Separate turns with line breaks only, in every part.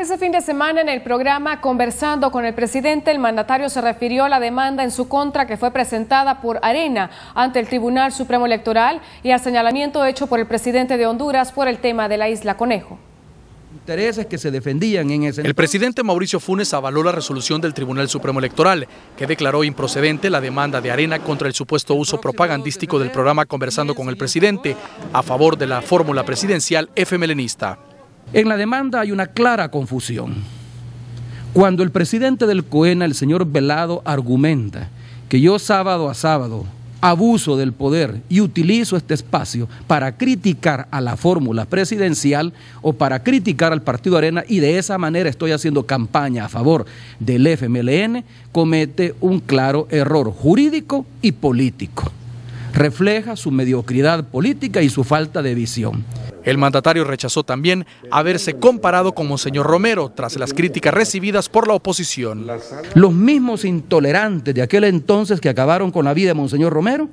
Ese fin de semana en el programa Conversando con el presidente, el mandatario se refirió a la demanda en su contra que fue presentada por Arena ante el Tribunal Supremo Electoral y al señalamiento hecho por el presidente de Honduras por el tema de la isla Conejo intereses que
se defendían en ese El presidente Mauricio Funes avaló la resolución del Tribunal Supremo Electoral, que declaró improcedente la demanda de Arena contra el supuesto uso propagandístico del programa Conversando con el presidente, a favor de la fórmula presidencial FMLNista. En la demanda hay una clara
confusión. Cuando el presidente del COENA, el señor Velado, argumenta que yo sábado a sábado abuso del poder y utilizo este espacio para criticar a la fórmula presidencial o para criticar al Partido Arena y de esa manera estoy haciendo campaña a favor del FMLN, comete un claro error jurídico y político. Refleja su mediocridad política
y su falta de visión. El mandatario rechazó también haberse comparado con Monseñor Romero tras las críticas recibidas por la oposición.
Los mismos intolerantes de aquel entonces que acabaron con la vida de Monseñor Romero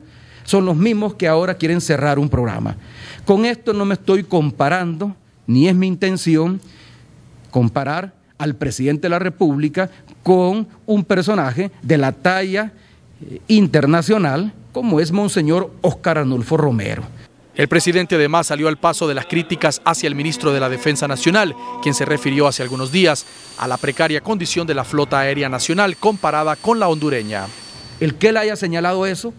son los mismos que ahora quieren cerrar un programa. Con esto no me estoy comparando, ni es mi intención comparar al presidente de la República con un personaje de la talla eh, internacional como es Monseñor Oscar Anulfo Romero.
El presidente además salió al paso de las críticas hacia el ministro de la Defensa Nacional, quien se refirió hace algunos días a la precaria condición de la flota aérea nacional comparada con la hondureña. El que él haya señalado eso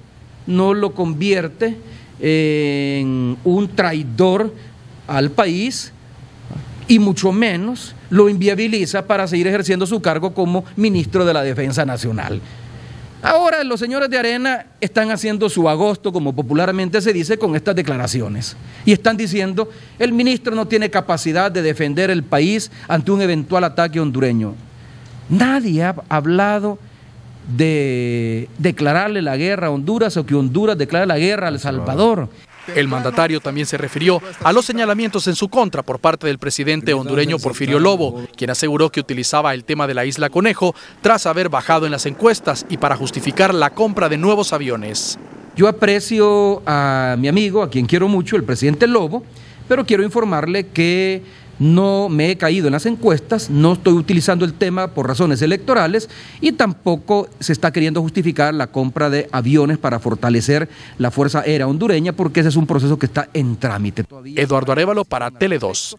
no lo convierte en
un traidor al país y mucho menos lo inviabiliza para seguir ejerciendo su cargo como ministro de la Defensa Nacional. Ahora los señores de Arena están haciendo su agosto, como popularmente se dice, con estas declaraciones. Y están diciendo, el ministro no tiene capacidad de defender el país ante un eventual ataque hondureño. Nadie ha hablado de
declararle la guerra a Honduras o que Honduras declare la guerra al Salvador. El mandatario también se refirió a los señalamientos en su contra por parte del presidente hondureño Porfirio Lobo, quien aseguró que utilizaba el tema de la isla Conejo tras haber bajado en las encuestas y para justificar la compra de nuevos aviones.
Yo aprecio a mi amigo, a quien quiero mucho, el presidente Lobo, pero quiero informarle que no me he caído en las encuestas, no estoy utilizando el tema por razones electorales y tampoco se está queriendo justificar la compra de aviones para fortalecer la Fuerza Aérea hondureña porque ese es un proceso que está en trámite. Eduardo
Arevalo para Tele2.